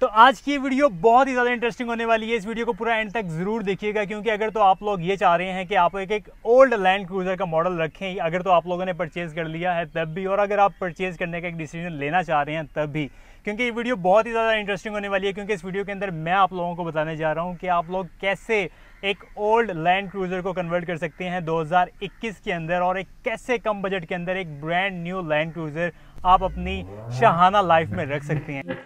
तो आज की वीडियो बहुत ही ज़्यादा इंटरेस्टिंग होने वाली है इस वीडियो को पूरा एंड तक ज़रूर देखिएगा क्योंकि अगर तो आप लोग ये चाह रहे हैं कि आप एक एक ओल्ड लैंड क्रूज़र का मॉडल रखें अगर तो आप लोगों ने परचेज़ कर लिया है तब भी और अगर आप परचेज़ करने का एक डिसीजन लेना चाह रहे हैं तब भी क्योंकि ये वीडियो बहुत ही ज़्यादा इंटरेस्टिंग होने वाली है क्योंकि इस वीडियो के अंदर मैं आप लोगों को बताने जा रहा हूँ कि आप लोग कैसे एक ओल्ड लैंड क्रूज़र को कन्वर्ट कर सकते हैं 2021 के अंदर और एक कैसे कम बजट के अंदर एक ब्रांड न्यू लैंड क्रूज़र आप अपनी शहाना लाइफ में रख सकते हैं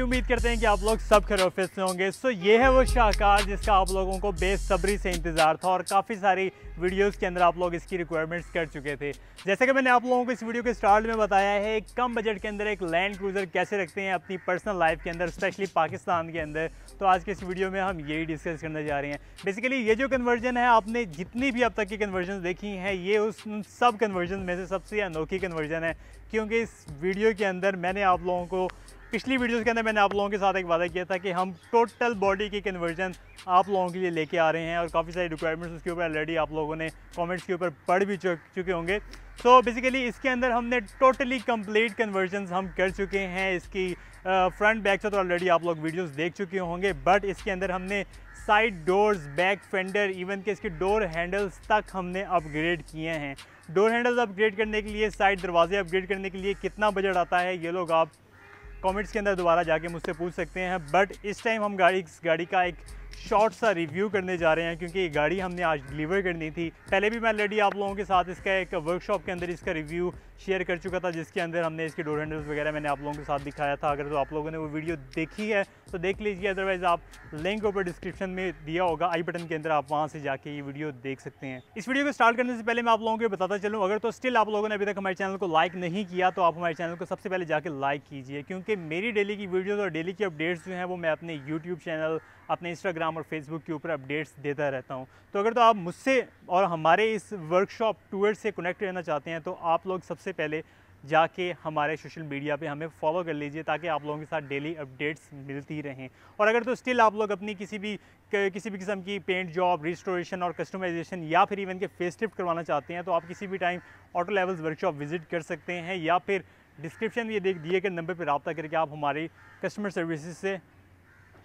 भाई उम्मीद करते हैं कि आप लोग सब खरोफियत से होंगे सो ये है वो शाहकार जिसका आप लोगों को बेसब्री से इंतज़ार था और काफ़ी सारी वीडियोस के अंदर आप लोग इसकी रिक्वायरमेंट्स कर चुके थे जैसे कि मैंने आप लोगों को इस वीडियो के स्टार्ट में बताया है एक कम बजट के अंदर एक लैंड क्रूज़र कैसे रखते हैं अपनी पर्सनल लाइफ के अंदर स्पेशली पाकिस्तान के अंदर तो आज के इस वीडियो में हम यही डिस्कस करने जा रहे हैं बेसिकली ये जो कन्वर्जन है आपने जितनी भी अब तक की कन्वर्जन देखी हैं ये उस सब कन्वर्जन में से सबसे अनोखी कन्वर्जन है क्योंकि इस वीडियो के अंदर मैंने आप लोगों को पिछली वीडियोस के अंदर मैंने आप लोगों के साथ एक वादा किया था कि हम टोटल बॉडी की कन्वर्जन आप लोगों के लिए लेके आ रहे हैं और काफ़ी सारी रिक्वायरमेंट्स उसके ऊपर ऑलरेडी आप लोगों ने कमेंट्स के ऊपर पढ़ भी चुके होंगे सो so बेसिकली इसके अंदर हमने टोटली कंप्लीट कन्वर्जन हम कर चुके हैं इसकी फ्रंट बैक से तो ऑलरेडी आप लोग वीडियोज़ देख चुके होंगे बट इसके अंदर हमने side doors back fender even के इसके डोर हैंडल्स तक हमने अपग्रेड किए हैं डोर हैंडल्स अपग्रेड करने के लिए साइड दरवाजे अपग्रेड करने के लिए कितना बजट आता है ये लोग आप कमेंट्स के अंदर दोबारा जाके मुझसे पूछ सकते हैं बट इस टाइम हम गाड़ी इस गाड़ी का एक शॉर्ट सा रिव्यू करने जा रहे हैं क्योंकि ये गाड़ी हमने आज डिलीवर करनी थी पहले भी मैं ऑलरेडी आप लोगों के साथ इसका एक वर्कशॉप के अंदर इसका रिव्यू शेयर कर चुका था जिसके अंदर हमने इसके डोर हैंडल्स वगैरह मैंने आप लोगों के साथ दिखाया था अगर तो आप लोगों ने वो वीडियो देखी है तो देख लीजिए अदरवाइज़ आप लिंक ऊपर डिस्क्रिप्शन में दिया होगा आई बटन के अंदर आप वहाँ से जाके ये वीडियो देख सकते हैं इस वीडियो को स्टार्ट करने से पहले मैं आप लोगों को बताता चलूँ अगर तो स्टिल आप लोगों ने अभी तक हमारे चैनल को लाइक नहीं किया तो आप हमारे चैनल को सबसे पहले जाकर लाइक कीजिए क्योंकि मेरी डेली की वीडियोज़ और डेली की अपडेट्स जो हैं वो मैं अपने यूट्यूब चैनल अपने इंस्टाग्राम और फेसबुक के ऊपर अपडेट्स देता रहता हूँ तो अगर तो आप मुझसे और हमारे इस वर्कशॉप टूर से कनेक्ट रहना चाहते हैं तो आप लोग सबसे पहले जाके हमारे सोशल मीडिया पे हमें फॉलो कर लीजिए ताकि आप लोगों के साथ डेली अपडेट्स मिलती रहें और अगर तो स्टिल आप लोग अपनी किसी भी किसी भी किस्म की पेंट जॉब रिस्टोरेशन और कस्टमाइजेशन या फिर इवन के फेस लिफ्ट करवाना चाहते हैं तो आप किसी भी time Auto Levels workshop visit कर सकते हैं या फिर डिस्क्रिप्शन में ये देख दिए गए नंबर पर रबता करके आप हमारी कस्टमर सर्विसेज से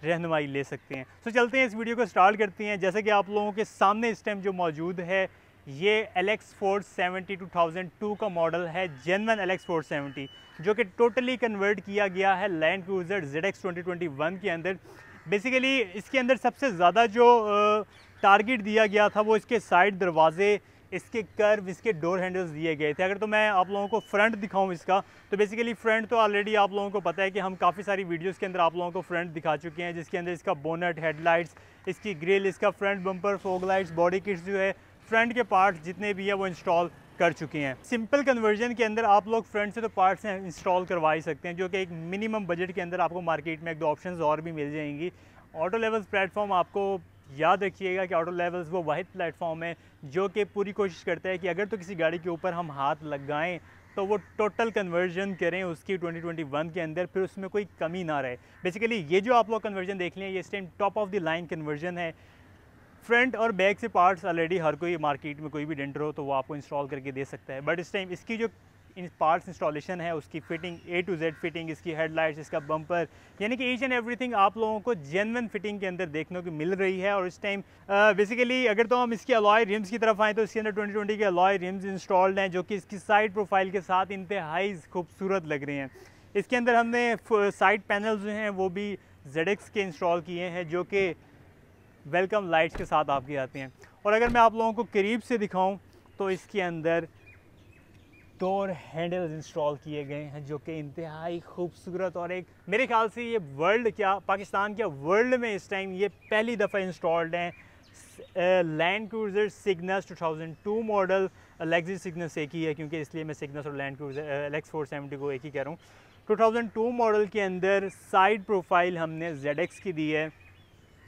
रहनमाई ले सकते हैं सो चलते हैं इस वीडियो को स्टार्ट करते हैं जैसे कि आप लोगों के सामने इस टाइम जो मौजूद है ये LX four seventy two thousand two का मॉडल है जेनवन एलेक्स फोर सेवेंटी जो कि टोटली कन्वर्ट किया गया है Land Cruiser Z X twenty twenty one के अंदर बेसिकली इसके अंदर सबसे ज़्यादा जो टारगेट दिया गया था वो इसके साइड दरवाजे इसके कर्व इसके डोर हैंडल्स दिए गए थे अगर तो मैं आप लोगों को फ्रंट दिखाऊं इसका तो बेसिकली फ्रंट तो ऑलरेडी आप लोगों को पता है कि हम काफ़ी सारी वीडियोस के अंदर आप लोगों को फ्रंट दिखा चुके हैं जिसके अंदर इसका बोनट हेडलाइट्स इसकी ग्रिल इसका front bumper fog lights body kits जो है फ्रंट के पार्ट्स जितने भी हैं वो इंस्टॉल कर चुके हैं सिंपल कन्वर्जन के अंदर आप लोग फ्रंट से तो पार्ट्स इंस्टॉल करवा ही सकते हैं जो कि एक मिनिमम बजट के अंदर आपको मार्केट में एक दो ऑप्शन और भी मिल जाएंगी ऑटो लेवल्स प्लेटफॉर्म आपको याद रखिएगा कि ऑटो लेवल्स वो वाहिद प्लेटफॉर्म है जो कि पूरी कोशिश करता है कि अगर तो किसी गाड़ी के ऊपर हम हाथ लगाएं तो वो टोटल कन्वर्जन करें उसकी 2021 के अंदर फिर उसमें कोई कमी ना रहे बेसिकली ये जो आप लोग कन्वर्जन देख लें ये इस time top of the line conversion है फ्रंट और बैक से पार्ट्स ऑलरेडी हर कोई मार्केट में कोई भी डेंटर हो तो वो आपको इंस्टॉल करके दे सकता है बट इस टाइम इसकी जो इन पार्ट्स इंस्टॉलेशन है उसकी fitting A to Z fitting इसकी हेडलाइट्स इसका बम्पर यानी कि ईच एंड एवरीथिंग आप लोगों को जेनवन फिटिंग के अंदर देखने को मिल रही है और इस टाइम बेसिकली अगर तो हम इसके अलॉय रिम्स की तरफ आएँ तो इसके अंदर ट्वेंटी ट्वेंटी के अलॉय रिम्स इंस्टॉल्ड हैं जो कि इसकी साइड प्रोफाइल के साथ इंतहाई खूबसूरत लग रही हैं इसके अंदर हमने साइड पैनल जो हैं वो भी जेड के इंस्टॉल किए हैं जो कि वेलकम लाइट्स के साथ आपके आते हैं और अगर मैं आप लोगों को करीब से दिखाऊँ तो इसके अंदर डोर हैंडल्स इंस्टॉल किए गए हैं जो कि इंतहाई खूबसूरत और एक मेरे ख्याल से ये वर्ल्ड क्या पाकिस्तान क्या वर्ल्ड में इस टाइम ये पहली दफ़ा इंस्टॉल्ड हैं लैंड क्रूज़र सिग्नस 2002 मॉडल अलेक्सी सिग्नस एक ही है क्योंकि इसलिए मैं सिग्नस और Land Cruiser LX four seventy को एक ही कह रहा हूँ 2002 मॉडल के अंदर साइड प्रोफाइल हमने जेड की दी है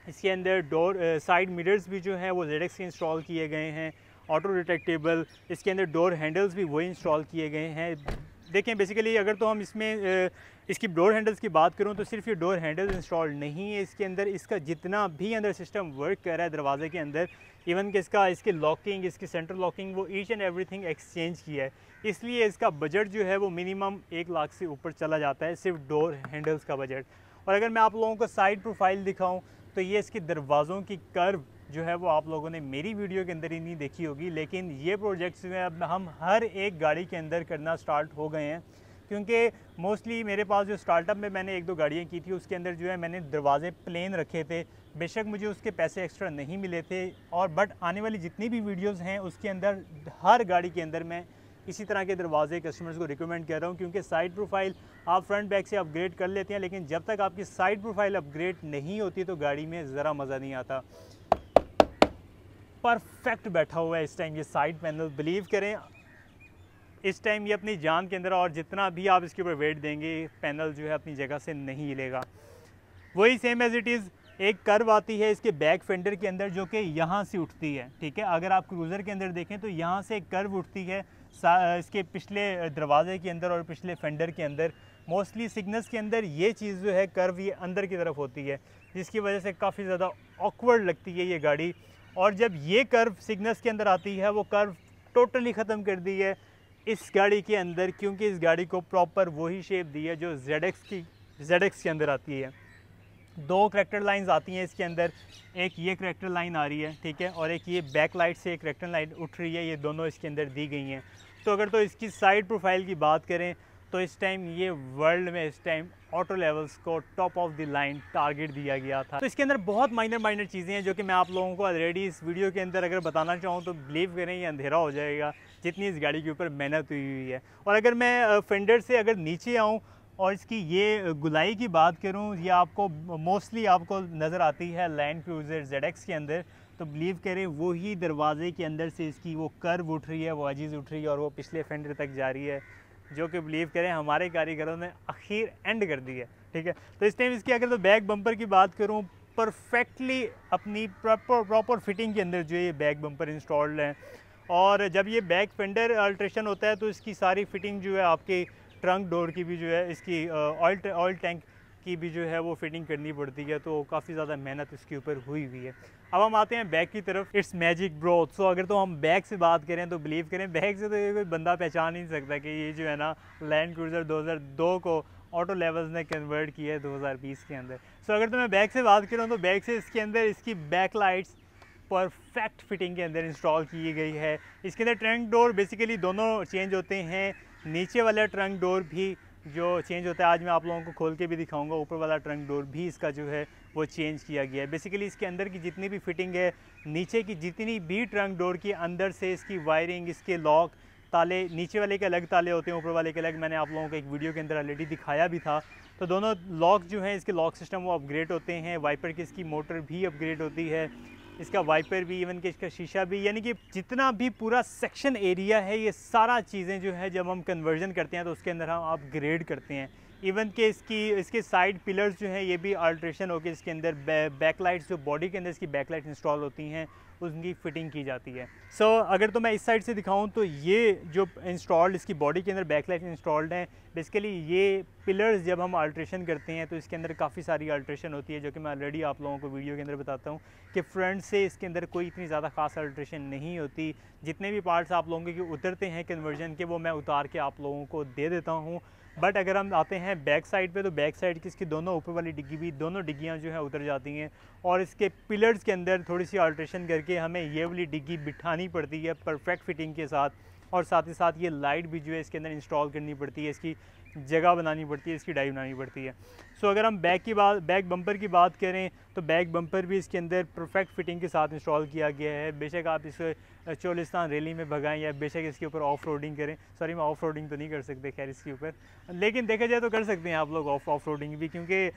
इसके अंदर डोर साइड मिरर्स भी जो हैं वो जेड के इंस्टॉल किए गए हैं ऑटो डिटेक्टेबल इसके अंदर डोर हैंडल्स भी वही इंस्टॉल किए गए हैं देखें बेसिकली अगर तो हम इसमें इसकी डोर हैंडल्स की बात करूं तो सिर्फ ये डोर हैंडल्स इंस्टॉल नहीं है इसके अंदर इसका जितना भी अंदर सिस्टम वर्क कर रहा है दरवाजे के अंदर इवन कि इसका इसकी लॉकिंग इसकी सेंटर लॉकिंग वो ईच एंड एवरीथिंग एक्सचेंज किया है इसलिए इसका बजट जो है वो मिनिमम एक लाख से ऊपर चला जाता है सिर्फ डोर हैंडल्स का बजट और अगर मैं आप लोगों को साइड प्रोफाइल दिखाऊँ तो ये इसके दरवाज़ों की कर्व जो है वो आप लोगों ने मेरी वीडियो के अंदर ही नहीं देखी होगी लेकिन ये प्रोजेक्ट्स में अब हम हर एक गाड़ी के अंदर करना स्टार्ट हो गए हैं क्योंकि मोस्टली मेरे पास जो स्टार्टअप में मैंने एक दो गाड़ियाँ की थी उसके अंदर जो है मैंने दरवाजे प्लेन रखे थे बेशक मुझे उसके पैसे एक्स्ट्रा नहीं मिले थे और बट आने वाली जितनी भी वीडियोज़ हैं उसके अंदर हर गाड़ी के अंदर मैं इसी तरह के दरवाजे कस्टमर्स को रिकमेंड कर रहा हूँ क्योंकि साइड प्रोफाइल आप फ्रंट बैक से अपग्रेड कर लेते हैं लेकिन जब तक आपकी साइड प्रोफाइल अपग्रेड नहीं होती तो गाड़ी में ज़रा मज़ा नहीं आता परफेक्ट बैठा हुआ है इस टाइम ये साइड पैनल बिलीव करें इस टाइम ये अपनी जान के अंदर और जितना भी आप इसके ऊपर वेट देंगे पैनल जो है अपनी जगह से नहीं हिलेगा वही सेम एज इट इज़ एक कर्व आती है इसके बैक फेंडर के अंदर जो कि यहाँ से उठती है ठीक है अगर आप क्रूज़र के अंदर देखें तो यहाँ से एक कर्व उठती है इसके पिछले दरवाजे के अंदर और पिछले फेंडर के अंदर मोस्टली सिग्नस के अंदर ये चीज़ जो है कर्व ये अंदर की तरफ होती है जिसकी वजह से काफ़ी ज़्यादा ऑकवर्ड लगती है ये गाड़ी और जब ये कर्व सिग्नस के अंदर आती है वो कर्व टोटली ख़त्म कर दी है इस गाड़ी के अंदर क्योंकि इस गाड़ी को प्रॉपर वही शेप दी है जो जेड एक्स की जेड एक्स के अंदर आती है दो करेक्टर लाइंस आती हैं इसके अंदर एक ये करेक्टर लाइन आ रही है ठीक है और एक ये बैक लाइट से एक करेक्टर लाइन उठ रही है ये दोनों इसके अंदर दी गई हैं तो अगर तो इसकी साइड प्रोफाइल की बात करें तो इस टाइम ये वर्ल्ड में इस टाइम ऑटो लेवल्स को top of the line target दिया गया था तो इसके अंदर बहुत माइनर माइनर चीज़ें हैं जो कि मैं आप लोगों को ऑलरेडी इस वीडियो के अंदर अगर बताना चाहूँ तो बिलीव करें ये अंधेरा हो जाएगा जितनी इस गाड़ी के ऊपर मेहनत हुई हुई है और अगर मैं फेंडर से अगर नीचे आऊँ और इसकी ये गुलाई की बात करूँ ये आपको मोस्टली आपको नज़र आती है लैंड क्रूज़र जेड के अंदर तो बिलीव करें वही दरवाज़े के अंदर से इसकी वो कर्व उठ रही है वो अजीज़ उठ रही है और वो पिछले फेंडर तक जा रही है जो कि बिलीव करें हमारे कारीगरों ने आखिर एंड कर दी है ठीक है तो इस टाइम इसकी अगर तो बैक बम्पर की बात करूँ परफेक्टली अपनी प्रॉपर प्रॉपर फिटिंग के अंदर जो ये बैक बम्पर इंस्टॉल्ड हैं और जब ये बैक फेंडर अल्ट्रेशन होता है तो इसकी सारी फिटिंग जो है आपके ट्रंक डोर की भी जो है इसकी ऑयल ऑयल टैंक की भी जो है वो फिटिंग करनी पड़ती है तो काफ़ी ज़्यादा मेहनत इसके ऊपर हुई हुई है अब हम आते हैं बैग की तरफ इट्स मैजिक ब्रो सो अगर तो हम बैग से बात करें तो बिलीव करें बैग से तो ये कोई बंदा पहचान ही नहीं सकता कि ये जो है ना लैंड क्रूज़र 2002 को ऑटो लेवल्स ने कन्वर्ट किया है 2020 के अंदर सो so, अगर तो मैं बैग से बात करूँ तो बैग से इसके अंदर इसकी बैक लाइट्स परफेक्ट फिटिंग के अंदर इंस्टॉल की गई है इसके अंदर ट्रंक डोर बेसिकली दोनों चेंज होते हैं नीचे वाला ट्रंक डोर भी जो चेंज होता है आज मैं आप लोगों को खोल के भी दिखाऊंगा ऊपर वाला ट्रंक डोर भी इसका जो है वो चेंज किया गया है बेसिकली इसके अंदर की जितनी भी फिटिंग है नीचे की जितनी भी ट्रंक डोर की अंदर से इसकी वायरिंग इसके लॉक ताले नीचे वाले के अलग ताले होते हैं ऊपर वाले के अलग मैंने आप लोगों को एक वीडियो के अंदर ऑलरेडी दिखाया भी था तो दोनों लॉक जो हैं इसके लॉक सिस्टम वो अपग्रेड होते हैं वाइपर की इसकी मोटर भी अपग्रेड होती है इसका वाइपर भी इवन कि इसका शीशा भी यानी कि जितना भी पूरा सेक्शन एरिया है ये सारा चीज़ें जो है जब हम कन्वर्जन करते हैं तो उसके अंदर हम आप ग्रेड करते हैं इवन के इसकी इसके साइड पिलर्स जो हैं ये भी अल्ट्रेशन होकर इसके अंदर लाइट्स जो बॉडी के अंदर इसकी बैक लाइट इंस्टॉल होती हैं उनकी फिटिंग की जाती है सो so, अगर तो मैं इस साइड से दिखाऊं तो ये जो इंस्टॉल्ड इसकी बॉडी के अंदर बैकलाइट इंस्टॉल्ड हैं बेसिकली ये पिलर्स जब हम अल्ट्रेशन करते हैं तो इसके अंदर काफ़ी सारी अल्ट्रेशन होती है जो कि मैं ऑलरेडी आप लोगों को वीडियो के अंदर बताता हूँ कि फ्रंट से इसके अंदर कोई इतनी ज़्यादा खास अल्ट्रेशन नहीं होती जितने भी पार्ट्स आप लोगों के उतरते हैं कन्वर्जन के वो मैं उतार के आप लोगों को दे देता हूँ बट अगर हम आते हैं बैक साइड पे तो बैक साइड की इसकी दोनों ऊपर वाली डिग्गी भी दोनों डिग्गियाँ जो हैं उतर जाती हैं और इसके पिलर्स के अंदर थोड़ी सी ऑल्ट्रेशन करके हमें ये वाली डिग्गी बिठानी पड़ती है परफेक्ट फिटिंग के साथ और साथ ही साथ ये लाइट भी जो है इसके अंदर इंस्टॉल करनी पड़ती है इसकी जगह बनानी पड़ती है इसकी डाई बनानी पड़ती है सो so, अगर हम बैक की बात बैक बम्पर की बात करें तो बैक बम्पर भी इसके अंदर परफेक्ट फिटिंग के साथ इंस्टॉल किया गया है बेशक आप इसे चोलिस्तान रैली में भगाएं या बेशक इसके ऊपर ऑफ रोडिंग करें सॉरी मैं ऑफ रोडिंग तो नहीं कर सकते खैर इसके ऊपर लेकिन देखा जाए तो कर सकते हैं आप लोग ऑफ ऑफ रोडिंग भी क्योंकि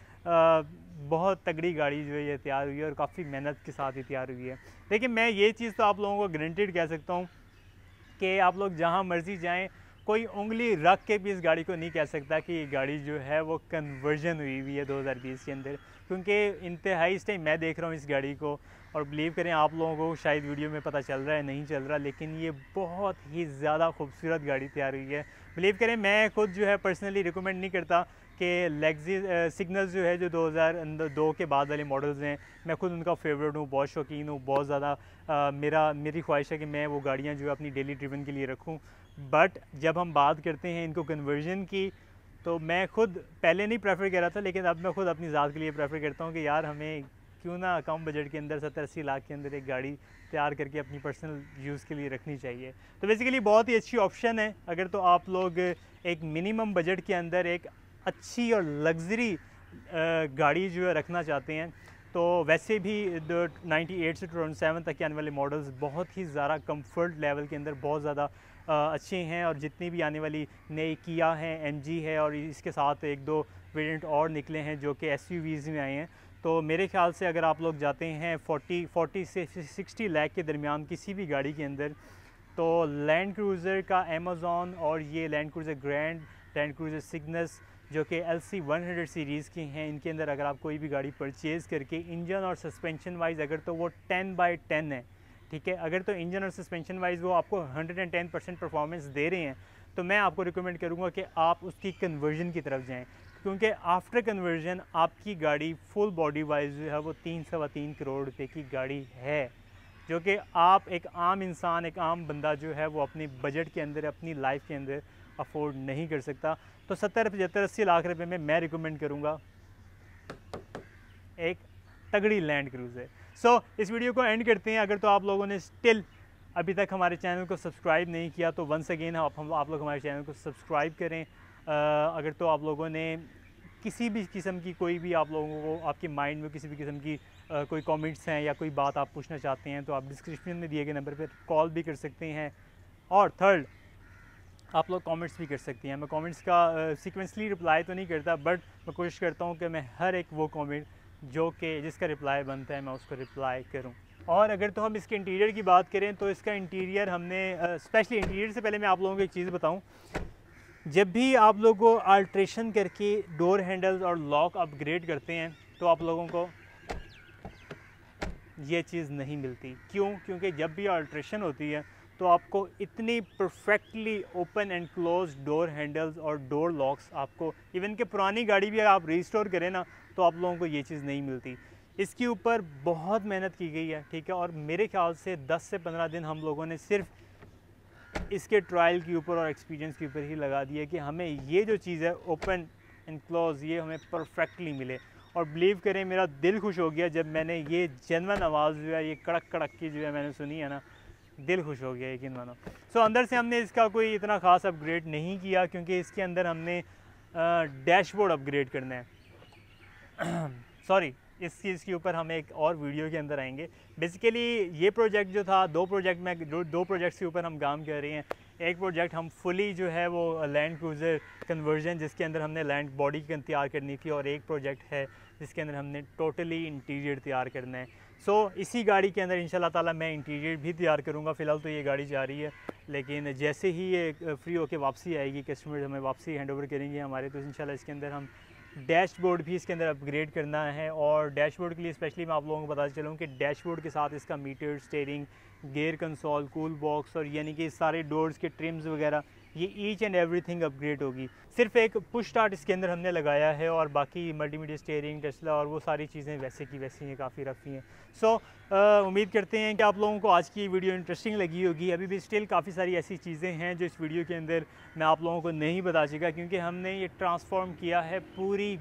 बहुत तगड़ी गाड़ी जो है ये तैयार हुई है और काफ़ी मेहनत के साथ ही तैयार हुई है लेकिन मैं ये चीज़ तो आप लोगों को ग्रंटेड कह सकता हूँ कि आप लोग जहाँ मर्ज़ी जाएँ कोई उंगली रख के भी इस गाड़ी को नहीं कह सकता कि ये गाड़ी जो है वो कन्वर्जन हुई हुई है 2020 के अंदर क्योंकि इंतहाई इस टाइम मैं देख रहा हूँ इस गाड़ी को और बिलीव करें आप लोगों को शायद वीडियो में पता चल रहा है नहीं चल रहा लेकिन ये बहुत ही ज़्यादा खूबसूरत गाड़ी तैयार हुई है बिलीव करें मैं खुद जो है पर्सनली रिकमेंड नहीं करता कि लेग्जी सिग्नल जो है जो 2002 के बाद वाले मॉडल्स हैं मैं खुद उनका फेवरेट हूँ बहुत शौकीन हूँ बहुत ज़्यादा मेरा मेरी ख्वाहिश है कि मैं वो गाड़ियाँ जो है अपनी डेली ड्रिवन के लिए रखूँ बट जब हम बात करते हैं इनको कन्वर्जन की तो मैं खुद पहले नहीं प्रेफर कर रहा था लेकिन अब मैं खुद अपनी ज़ात के लिए प्रेफर करता हूँ कि यार हमें क्यों ना कम बजट के अंदर सत्तर अस्सी लाख के अंदर एक गाड़ी तैयार करके अपनी पर्सनल यूज़ के लिए रखनी चाहिए तो बेसिकली बहुत ही अच्छी ऑप्शन है अगर तो आप लोग एक मिनिमम बजट के अंदर एक अच्छी और लग्जरी गाड़ी जो है रखना चाहते हैं तो वैसे भी 98 से 27 तक के आने वाले मॉडल्स बहुत ही ज़्यादा कंफर्ट लेवल के अंदर बहुत ज़्यादा अच्छे हैं और जितनी भी आने वाली नई किया है एम है और इसके साथ एक दो वेरिएंट और निकले हैं जो कि एस में आए हैं तो मेरे ख्याल से अगर आप लोग जाते हैं 40 40 से 60 लाख के दरमियान किसी भी गाड़ी के अंदर तो लैंड क्रूज़र का अमेज़ोन और ये Land Cruiser grand Land Cruiser Cygnus जो कि L C one hundred series की हैं इनके अंदर अगर आप कोई भी गाड़ी परचेज़ करके इंजन और सस्पेंशन वाइज अगर तो वो टेन बाई टेन है ठीक है अगर तो इंजन और सस्पेंशन वाइज वो आपको hundred and ten percent performance दे रहे हैं तो मैं आपको रिकमेंड करूँगा कि आप उसकी कन्वर्जन की तरफ जाएँ क्योंकि आफ्टर कन्वर्जन आपकी गाड़ी फुल बॉडी वाइज जो है वो तीन सवा तीन करोड़ रुपये की गाड़ी है जो कि आप एक आम इंसान एक आम बंदा जो है वो अपने बजट के अंदर अपनी लाइफ के अंदर अफोर्ड नहीं कर सकता तो सत्तर पचहत्तर अस्सी लाख रुपए में मैं रिकमेंड करूँगा एक तगड़ी लैंड क्रूज़र सो so, इस वीडियो को एंड करते हैं अगर तो आप लोगों ने स्टिल अभी तक हमारे चैनल को सब्सक्राइब नहीं किया तो वंस अगेन आप हम आप लोग हमारे चैनल को सब्सक्राइब करें आ, अगर तो आप लोगों ने किसी भी किस्म की कोई भी आप लोगों को आपके माइंड में किसी भी किस्म की आ, कोई कमेंट्स हैं या कोई बात आप पूछना चाहते हैं तो आप डिस्क्रिप्शन में दिए गए नंबर पर कॉल भी कर सकते हैं और थर्ड आप लोग कमेंट्स भी कर सकती हैं मैं कमेंट्स का सिक्वेंसली रिप्लाई तो नहीं करता बट मैं कोशिश करता हूँ कि मैं हर एक वो कमेंट जो कि जिसका रिप्लाई बनता है मैं उसको रिप्लाई करूँ और अगर तो हम इसके इंटीरियर की बात करें तो इसका इंटीरियर हमने स्पेशली इंटीरियर से पहले मैं आप लोगों को एक चीज़ बताऊँ जब भी आप लोग अल्ट्रेशन करके डोर हैंडल्स और लॉक अपग्रेड करते हैं तो आप लोगों को ये चीज़ नहीं मिलती क्यों क्योंकि जब भी अल्ट्रेशन होती है तो आपको इतनी perfectly open and close door handles और डोर लॉक्स आपको इवन के पुरानी गाड़ी भी आप रिस्टोर करें ना तो आप लोगों को ये चीज़ नहीं मिलती इसके ऊपर बहुत मेहनत की गई है ठीक है और मेरे ख्याल से 10 से 15 दिन हम लोगों ने सिर्फ इसके ट्रायल के ऊपर और एक्सपीरियंस के ऊपर ही लगा दिया कि हमें ये जो चीज़ है ओपन एंड क्लोज ये हमें परफेक्टली मिले और बिलीव करें मेरा दिल खुश हो गया जब मैंने ये जनवन आवाज़ जो है ये कड़क कड़क की जो है मैंने सुनी है ना दिल खुश हो गया यकीन मानो सो so, अंदर से हमने इसका कोई इतना ख़ास अपग्रेड नहीं किया क्योंकि इसके अंदर हमने डैशबोर्ड अपग्रेड करना है सॉरी इस चीज़ के ऊपर हम एक और वीडियो के अंदर आएंगे बेसिकली ये प्रोजेक्ट जो था दो प्रोजेक्ट में दो, दो प्रोजेक्ट्स के ऊपर हम काम कर रहे हैं एक प्रोजेक्ट हम फुली जो है वो लैंड क्रूज़र कन्वर्जन जिसके अंदर हमने लैंड बॉडी तैयार करनी थी और एक प्रोजेक्ट है जिसके अंदर हमने टोटली इंटीरियर तैयार करना है सो so, इसी गाड़ी के अंदर इन ताला मैं इंटीरियर भी तैयार करूँगा फ़िलहाल तो ये गाड़ी जा रही है लेकिन जैसे ही ये फ्री होकर वापसी आएगी कस्टमर हमें वापसी हैंड ओवर करेंगे हमारे तो इन इसके अंदर हम डैशबोर्ड भी इसके अंदर अपग्रेड करना है और डैशबोर्ड के लिए स्पेशली मैं आप लोगों को बता चलूँ कि डैशबोर्ड के साथ इसका meter steering gear console cool box और यानी कि सारे डोर्स के ट्रिम्स वगैरह ये ईच एंड एवरीथिंग अपग्रेड होगी सिर्फ एक पुश स्टार्ट इसके अंदर हमने लगाया है और बाकी मल्टीमीडिया स्टेयरिंग टेस्ला और वो सारी चीज़ें वैसे की वैसी हैं काफ़ी रफी हैं सो so, उम्मीद करते हैं कि आप लोगों को आज की वीडियो इंटरेस्टिंग लगी होगी अभी भी स्टिल काफ़ी सारी ऐसी चीज़ें हैं जो इस वीडियो के अंदर मैं आप लोगों को नहीं बता सका क्योंकि हमने ये ट्रांसफॉर्म किया है पूरी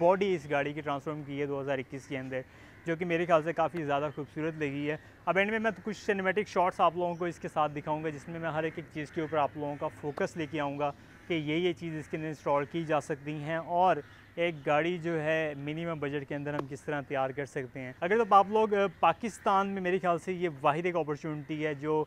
बॉडी इस गाड़ी की ट्रांसफॉर्म की है दो के अंदर जो कि मेरे ख्याल से काफ़ी ज़्यादा खूबसूरत लगी है अब एंड में मैं कुछ सिनेमेटिक शॉट्स आप लोगों को इसके साथ दिखाऊंगा जिसमें मैं हर एक एक चीज़ के ऊपर आप लोगों का फोकस लेके आऊँगा कि ये ये चीज़ इसके अंदर इंस्टॉल की जा सकती हैं और एक गाड़ी जो है मिनिमम बजट के अंदर हम किस तरह तैयार कर सकते हैं अगर तो आप लोग पाकिस्तान में मेरे ख्याल से ये वाहिद एक अपॉर्चुनिटी है जो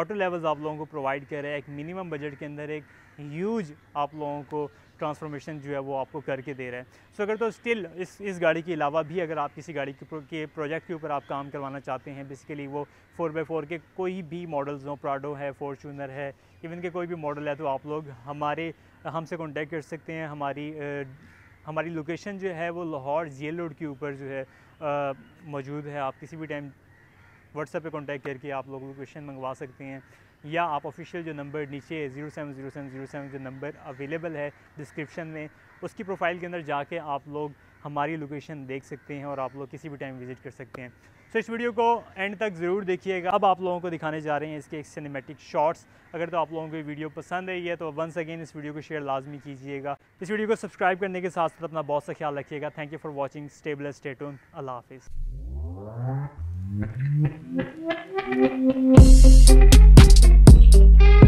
ऑटो लेवल्स आप लोगों को प्रोवाइड कर रहे हैं एक मिनिमम बजट के अंदर एक ह्यूज आप लोगों को ट्रांसफॉर्मेशन जो है वो आपको करके दे रहे हैं सो so, अगर तो स्टिल इस इस गाड़ी के अलावा भी अगर आप किसी गाड़ी के, के प्रोजेक्ट के ऊपर आप काम करवाना चाहते हैं बेसिकली वो फोर बाई फोर के कोई भी मॉडल्स हों प्राडो है फॉर्चूनर है इवन के कोई भी मॉडल है तो आप लोग हमारे हमसे कॉन्टेक्ट कर सकते हैं हमारी आ, हमारी लोकेशन जो है वो लाहौर जे रोड के ऊपर जो है मौजूद है आप किसी भी टाइम व्हाट्सएप पे कांटेक्ट करके आप लोग लोकेशन मंगवा सकते हैं या आप ऑफिशियल जो नंबर नीचे zero seven zero seven zero seven जो नंबर अवेलेबल है डिस्क्रिप्शन में उसकी प्रोफाइल के अंदर जाके आप लोग हमारी लोकेशन देख सकते हैं और आप लोग किसी भी टाइम विज़िट कर सकते हैं so, इस वीडियो को एंड तक ज़रूर देखिएगा अब आप लोगों को दिखाने जा रहे हैं इसके एक सिनेमेटिक शॉट्स अगर तो आप लोगों को वीडियो पसंद आई है तो वंस अगेन इस वीडियो को शेयर लाजमी कीजिएगा इस वीडियो को सब्सक्राइब करने के साथ साथ अपना बहुत सा ख्याल रखिएगा thank you for watching stay blessed stay tuned अल्लाह हाफिज़ Thank mm-hmm. you.